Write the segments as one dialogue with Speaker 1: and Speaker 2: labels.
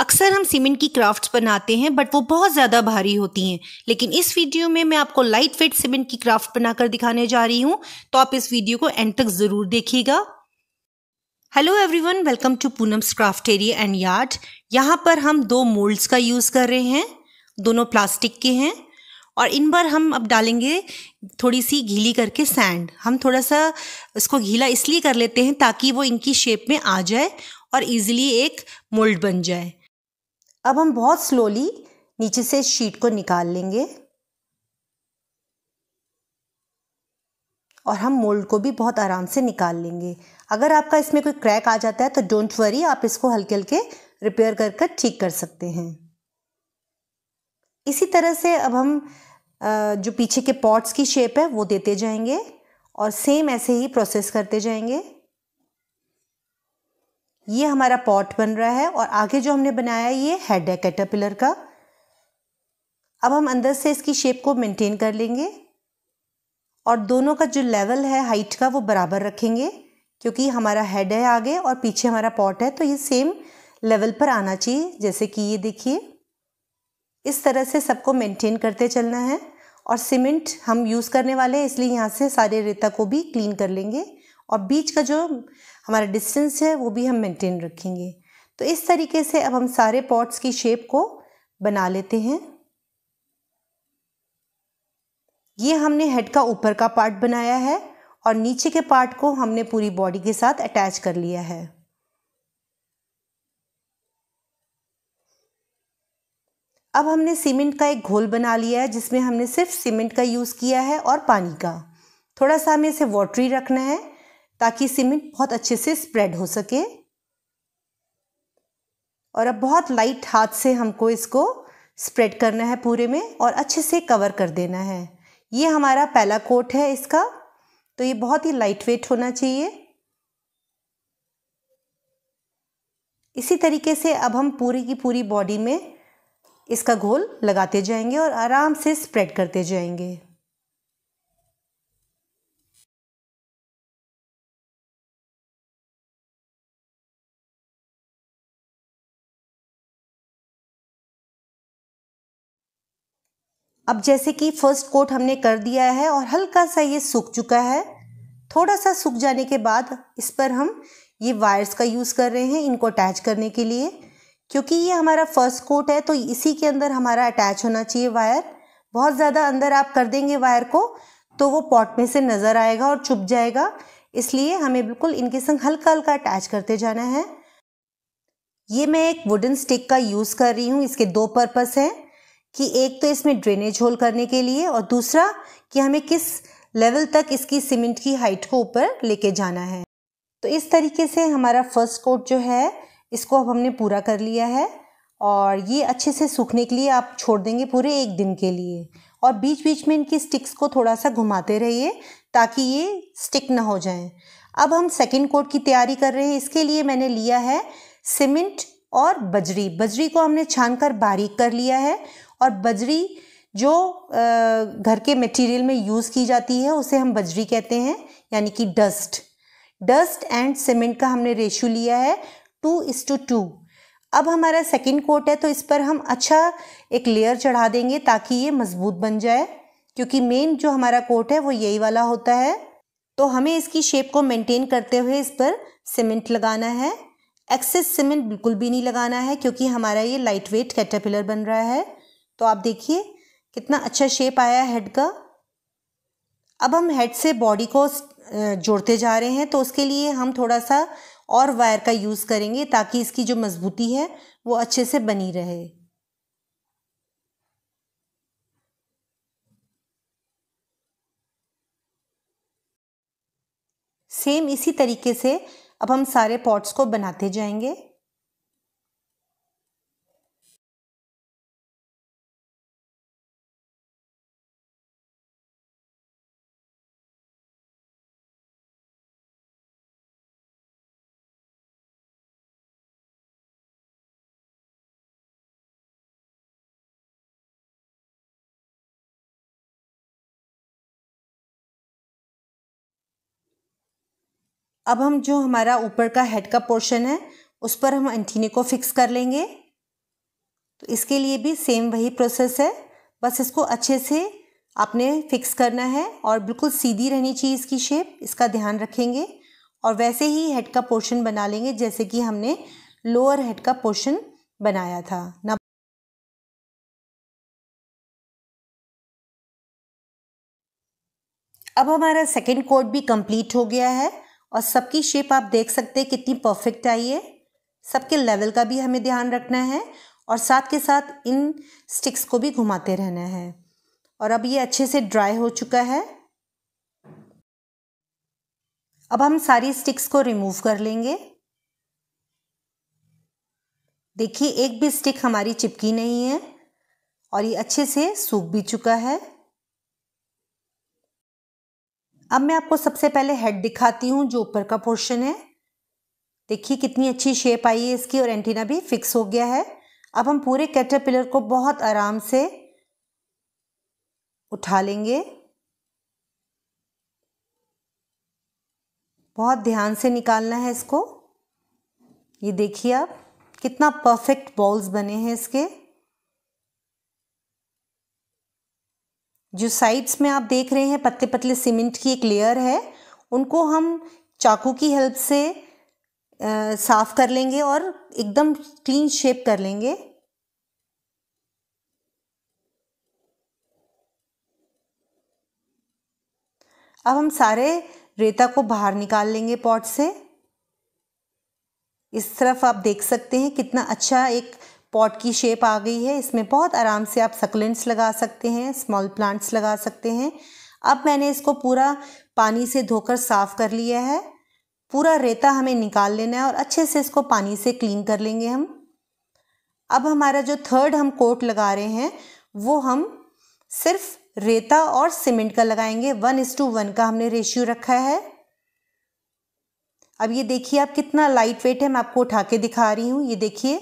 Speaker 1: अक्सर हम सीमेंट की क्राफ्ट्स बनाते हैं बट वो बहुत ज़्यादा भारी होती हैं लेकिन इस वीडियो में मैं आपको लाइट वेट सीमेंट की क्राफ्ट बनाकर दिखाने जा रही हूँ तो आप इस वीडियो को एंड तक ज़रूर देखिएगा hello everyone welcome to Poonam's craft area and yard यहाँ पर हम दो मोल्ड्स का यूज़ कर रहे हैं दोनों प्लास्टिक के हैं और इन पर हम अब डालेंगे थोड़ी सी घीली करके सैंड हम थोड़ा सा इसको घीला इसलिए कर लेते हैं ताकि वो इनकी शेप में आ जाए और इजिली एक मोल्ड बन जाए अब हम बहुत स्लोली नीचे से इस शीट को निकाल लेंगे और हम मोल्ड को भी बहुत आराम से निकाल लेंगे अगर आपका इसमें कोई क्रैक आ जाता है तो डोंट वरी आप इसको हल्के हल्के रिपेयर कर कर ठीक कर सकते हैं इसी तरह से अब हम जो पीछे के पॉट्स की शेप है वो देते जाएंगे और सेम ऐसे ही प्रोसेस करते जाएंगे ये हमारा पॉट बन रहा है और आगे जो हमने बनाया ये हेड है कैटरपिलर का अब हम अंदर से इसकी शेप को मेंटेन कर लेंगे और दोनों का जो लेवल है हाइट का वो बराबर रखेंगे क्योंकि हमारा हेड है आगे और पीछे हमारा पॉट है तो ये सेम लेवल पर आना चाहिए जैसे कि ये देखिए इस तरह से सबको मेंटेन करते चलना है और सीमेंट हम यूज़ करने वाले हैं इसलिए यहाँ से सारे रेता को भी क्लीन कर लेंगे और बीच का जो हमारा डिस्टेंस है वो भी हम मेंटेन रखेंगे तो इस तरीके से अब हम सारे पॉट्स की शेप को बना लेते हैं ये हमने हेड का ऊपर का पार्ट बनाया है और नीचे के पार्ट को हमने पूरी बॉडी के साथ अटैच कर लिया है अब हमने सीमेंट का एक घोल बना लिया है जिसमें हमने सिर्फ सीमेंट का यूज़ किया है और पानी का थोड़ा सा हमें इसे वाटरी रखना है ताकि सीमेंट बहुत अच्छे से स्प्रेड हो सके और अब बहुत लाइट हाथ से हमको इसको स्प्रेड करना है पूरे में और अच्छे से कवर कर देना है ये हमारा पहला कोट है इसका तो ये बहुत ही लाइट वेट होना चाहिए इसी तरीके से अब हम पूरी की पूरी बॉडी में इसका घोल लगाते जाएंगे और आराम से स्प्रेड करते जाएंगे अब जैसे कि फर्स्ट कोट हमने कर दिया है और हल्का सा ये सूख चुका है थोड़ा सा सूख जाने के बाद इस पर हम ये वायर्स का यूज़ कर रहे हैं इनको अटैच करने के लिए क्योंकि ये हमारा फर्स्ट कोट है तो इसी के अंदर हमारा अटैच होना चाहिए वायर बहुत ज़्यादा अंदर आप कर देंगे वायर को तो वो पॉट में से नज़र आएगा और चुप जाएगा इसलिए हमें बिल्कुल इनके संग हल्का हल्का अटैच करते जाना है ये मैं एक वुडन स्टिक का यूज़ कर रही हूँ इसके दो पर्पस हैं कि एक तो इसमें ड्रेनेज होल करने के लिए और दूसरा कि हमें किस लेवल तक इसकी सीमेंट की हाइट को ऊपर लेके जाना है तो इस तरीके से हमारा फर्स्ट कोट जो है इसको अब हमने पूरा कर लिया है और ये अच्छे से सूखने के लिए आप छोड़ देंगे पूरे एक दिन के लिए और बीच बीच में इनकी स्टिक्स को थोड़ा सा घुमाते रहिए ताकि ये स्टिक ना हो जाएं अब हम सेकंड कोट की तैयारी कर रहे हैं इसके लिए मैंने लिया है सीमेंट और बजरी बजरी को हमने छान कर बारीक कर लिया है और बजरी जो घर के मटेरियल में यूज़ की जाती है उसे हम बजरी कहते हैं यानी कि डस्ट डस्ट एंड सीमेंट का हमने रेशियो लिया है टू इस टू टू अब हमारा सेकेंड कोट है तो इस पर हम अच्छा एक लेयर चढ़ा देंगे ताकि ये मज़बूत बन जाए क्योंकि मेन जो हमारा कोट है वो यही वाला होता है तो हमें इसकी शेप को मेंटेन करते हुए इस पर सीमेंट लगाना है एक्सेस सीमेंट बिल्कुल भी नहीं लगाना है क्योंकि हमारा ये लाइट वेट कैटरपिलर बन रहा है तो आप देखिए कितना अच्छा शेप आया हेड का अब हम हेड से बॉडी को जोड़ते जा रहे हैं तो उसके लिए हम थोड़ा सा और वायर का यूज़ करेंगे ताकि इसकी जो मजबूती है वो अच्छे से बनी रहे सेम इसी तरीके से अब हम सारे पॉट्स को बनाते जाएंगे अब हम जो हमारा ऊपर का हेड का पोर्शन है उस पर हम एंटीने को फिक्स कर लेंगे तो इसके लिए भी सेम वही प्रोसेस है बस इसको अच्छे से आपने फिक्स करना है और बिल्कुल सीधी रहनी चाहिए इसकी शेप इसका ध्यान रखेंगे और वैसे ही हेड का पोर्शन बना लेंगे जैसे कि हमने लोअर हेड का पोर्शन बनाया था ना अब हमारा सेकंड कोड भी कंप्लीट हो गया है और सबकी शेप आप देख सकते हैं कितनी परफेक्ट आई है सबके लेवल का भी हमें ध्यान रखना है और साथ के साथ इन स्टिक्स को भी घुमाते रहना है और अब ये अच्छे से ड्राई हो चुका है अब हम सारी स्टिक्स को रिमूव कर लेंगे देखिए एक भी स्टिक हमारी चिपकी नहीं है और ये अच्छे से सूख भी चुका है अब मैं आपको सबसे पहले हेड दिखाती हूँ जो ऊपर का पोर्शन है देखिए कितनी अच्छी शेप आई है इसकी और एंटीना भी फिक्स हो गया है अब हम पूरे कैटरपिलर को बहुत आराम से उठा लेंगे बहुत ध्यान से निकालना है इसको ये देखिए आप कितना परफेक्ट बॉल्स बने हैं इसके जो साइड्स में आप देख रहे हैं पतले पतले सीमेंट की एक लेयर है उनको हम चाकू की हेल्प से साफ़ कर लेंगे और एकदम क्लीन शेप कर लेंगे अब हम सारे रेता को बाहर निकाल लेंगे पॉट से इस तरफ आप देख सकते हैं कितना अच्छा एक पॉट की शेप आ गई है इसमें बहुत आराम से आप सकलेंट्स लगा सकते हैं स्मॉल प्लांट्स लगा सकते हैं अब मैंने इसको पूरा पानी से धोकर साफ़ कर लिया है पूरा रेता हमें निकाल लेना है और अच्छे से इसको पानी से क्लीन कर लेंगे हम अब हमारा जो थर्ड हम कोट लगा रहे हैं वो हम सिर्फ रेता और सीमेंट का लगाएंगे वन इस टू वन का हमने रेशियो रखा है अब ये देखिए आप कितना लाइट वेट है मैं आपको उठा के दिखा रही हूँ ये देखिए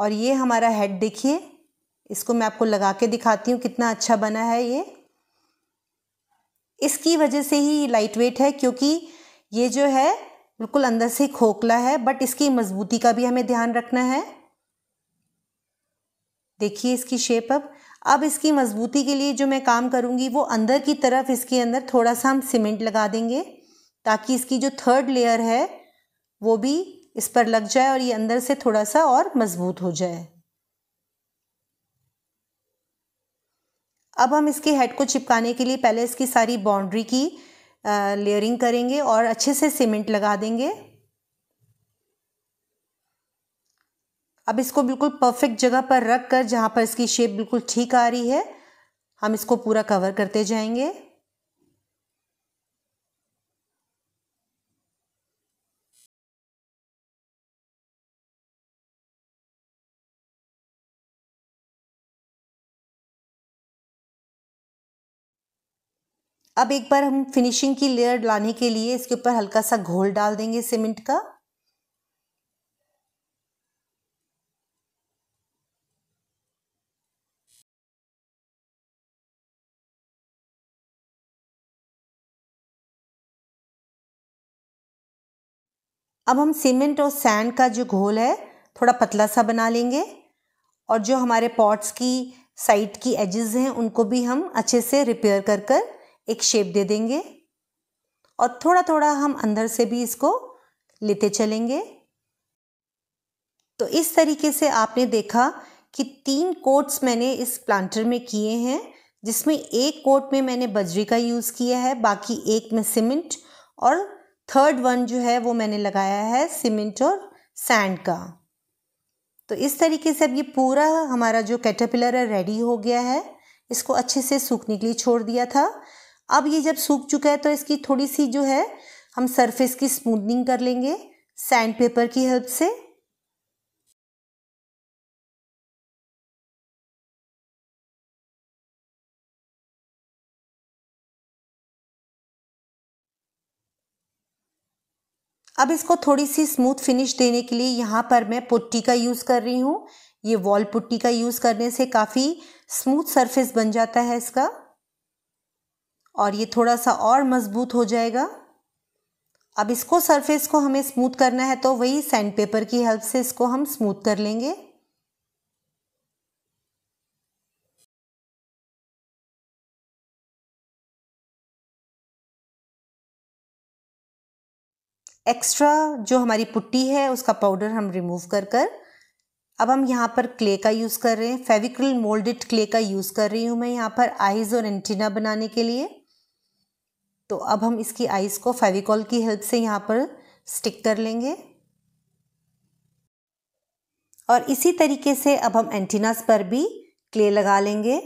Speaker 1: और ये हमारा हेड देखिए इसको मैं आपको लगा के दिखाती हूँ कितना अच्छा बना है ये इसकी वजह से ही लाइट वेट है क्योंकि ये जो है बिल्कुल अंदर से खोखला है बट इसकी मजबूती का भी हमें ध्यान रखना है देखिए इसकी शेप अब अब इसकी मजबूती के लिए जो मैं काम करूँगी वो अंदर की तरफ इसके अंदर थोड़ा सा हम सीमेंट लगा देंगे ताकि इसकी जो थर्ड लेयर है वो भी इस पर लग जाए और ये अंदर से थोड़ा सा और मज़बूत हो जाए अब हम इसके हेड को चिपकाने के लिए पहले इसकी सारी बाउंड्री की लेयरिंग करेंगे और अच्छे से सीमेंट लगा देंगे अब इसको बिल्कुल परफेक्ट जगह पर रख कर जहाँ पर इसकी शेप बिल्कुल ठीक आ रही है हम इसको पूरा कवर करते जाएंगे अब एक बार हम फिनिशिंग की लेयर लाने के लिए इसके ऊपर हल्का सा घोल डाल देंगे सीमेंट का अब हम सीमेंट और सैंड का जो घोल है थोड़ा पतला सा बना लेंगे और जो हमारे पॉट्स की साइड की एजेस हैं उनको भी हम अच्छे से रिपेयर कर कर एक शेप दे देंगे और थोड़ा थोड़ा हम अंदर से भी इसको लेते चलेंगे तो इस तरीके से आपने देखा कि तीन कोट्स मैंने इस प्लांटर में किए हैं जिसमें एक कोट में मैंने बजरी का यूज़ किया है बाकी एक में सीमेंट और थर्ड वन जो है वो मैंने लगाया है सीमेंट और सैंड का तो इस तरीके से अब ये पूरा हमारा जो कैटरपिलर है रेडी हो गया है इसको अच्छे से सूखने के लिए छोड़ दिया था अब ये जब सूख चुका है तो इसकी थोड़ी सी जो है हम सरफेस की स्मूथनिंग कर लेंगे सैंड पेपर की हेल्प से अब इसको थोड़ी सी स्मूथ फिनिश देने के लिए यहाँ पर मैं पुट्टी का यूज़ कर रही हूँ ये वॉल पुट्टी का यूज़ करने से काफ़ी स्मूथ सरफेस बन जाता है इसका और ये थोड़ा सा और मज़बूत हो जाएगा अब इसको सरफेस को हमें स्मूथ करना है तो वही सैंड पेपर की हेल्प से इसको हम स्मूथ कर लेंगे एक्स्ट्रा जो हमारी पुट्टी है उसका पाउडर हम रिमूव कर कर अब हम यहाँ पर क्ले का यूज़ कर रहे हैं फेविक्रिल मोल्डेड क्ले का यूज़ कर रही हूँ मैं यहाँ पर आइज़ और एंटीना बनाने के लिए तो अब हम इसकी आइज़ को फेविकॉल की हेल्प से यहाँ पर स्टिक कर लेंगे और इसी तरीके से अब हम एंटीनास पर भी क्ले लगा लेंगे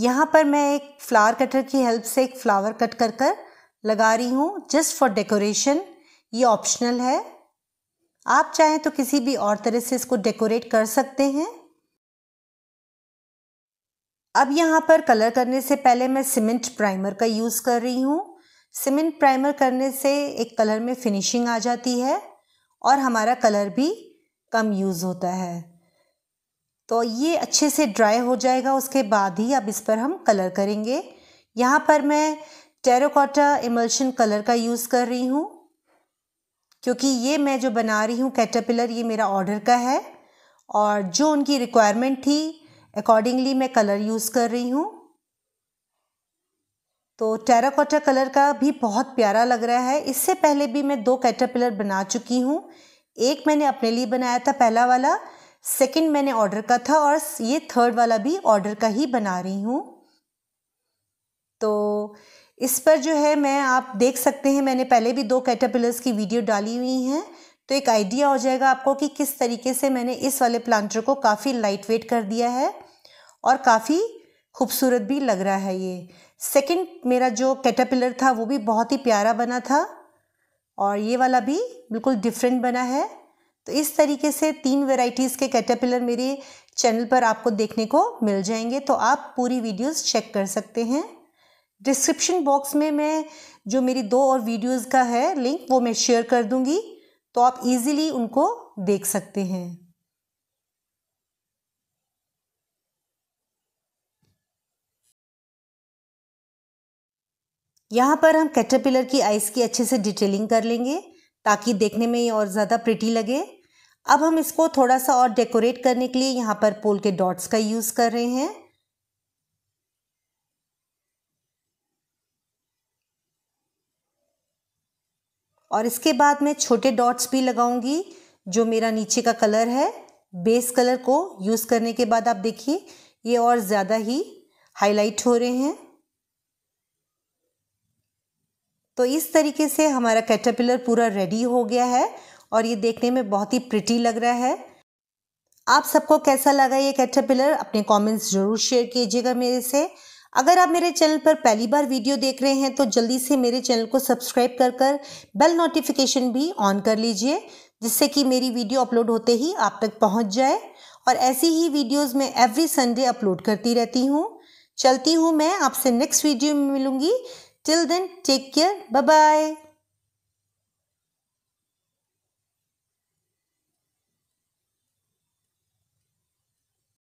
Speaker 1: यहाँ पर मैं एक फ्लावर कटर की हेल्प से एक फ्लावर कट कर कर लगा रही हूँ जस्ट फॉर डेकोरेशन ये ऑप्शनल है आप चाहें तो किसी भी और तरह से इसको डेकोरेट कर सकते हैं अब यहाँ पर कलर करने से पहले मैं सीमेंट प्राइमर का यूज़ कर रही हूँ सीमेंट प्राइमर करने से एक कलर में फिनिशिंग आ जाती है और हमारा कलर भी कम यूज़ होता है तो ये अच्छे से ड्राई हो जाएगा उसके बाद ही अब इस पर हम कलर करेंगे यहाँ पर मैं टेरोकोटा इमल्शन कलर का यूज़ कर रही हूँ क्योंकि ये मैं जो बना रही हूँ कैटरपिलर ये मेरा ऑर्डर का है और जो उनकी रिक्वायरमेंट थी अकॉर्डिंगली मैं कलर यूज़ कर रही हूँ तो टेराकोटा कलर का भी बहुत प्यारा लग रहा है इससे पहले भी मैं दो कैटरपिलर बना चुकी हूँ एक मैंने अपने लिए बनाया था पहला वाला सेकंड मैंने ऑर्डर का था और ये थर्ड वाला भी ऑर्डर का ही बना रही हूँ तो इस पर जो है मैं आप देख सकते हैं मैंने पहले भी दो कैटरपिलर्स की वीडियो डाली हुई हैं तो एक आइडिया हो जाएगा आपको कि किस तरीके से मैंने इस वाले प्लांटर को काफ़ी लाइट वेट कर दिया है और काफ़ी खूबसूरत भी लग रहा है ये सेकंड मेरा जो कैटापिलर था वो भी बहुत ही प्यारा बना था और ये वाला भी बिल्कुल डिफरेंट बना है तो इस तरीके से तीन वेराइटीज़ के कैटापिलर मेरे चैनल पर आपको देखने को मिल जाएंगे तो आप पूरी वीडियोस चेक कर सकते हैं डिस्क्रिप्शन बॉक्स में मैं जो मेरी दो और वीडियोस का है लिंक वो मैं शेयर कर दूंगी तो आप इजीली उनको देख सकते हैं यहां पर हम कैटरपिलर की आइस की अच्छे से डिटेलिंग कर लेंगे ताकि देखने में ये और ज़्यादा प्रिटी लगे अब हम इसको थोड़ा सा और डेकोरेट करने के लिए यहाँ पर पोल के डॉट्स का यूज़ कर रहे हैं और इसके बाद मैं छोटे डॉट्स भी लगाऊंगी जो मेरा नीचे का कलर है बेस कलर को यूज़ करने के बाद आप देखिए ये और ज़्यादा ही हाईलाइट हो रहे हैं तो इस तरीके से हमारा कैटरपिलर पूरा रेडी हो गया है और ये देखने में बहुत ही प्रिटी लग रहा है आप सबको कैसा लगा ये कैटरपिलर अपने कमेंट्स ज़रूर शेयर कीजिएगा मेरे से अगर आप मेरे चैनल पर पहली बार वीडियो देख रहे हैं तो जल्दी से मेरे चैनल को सब्सक्राइब कर कर बेल नोटिफिकेशन भी ऑन कर लीजिए जिससे कि मेरी वीडियो अपलोड होते ही आप तक पहुंच जाए और ऐसी ही वीडियोस मैं एवरी संडे अपलोड करती रहती हूँ चलती हूँ मैं आपसे नेक्स्ट वीडियो में मिलूँगी till then take care bye bye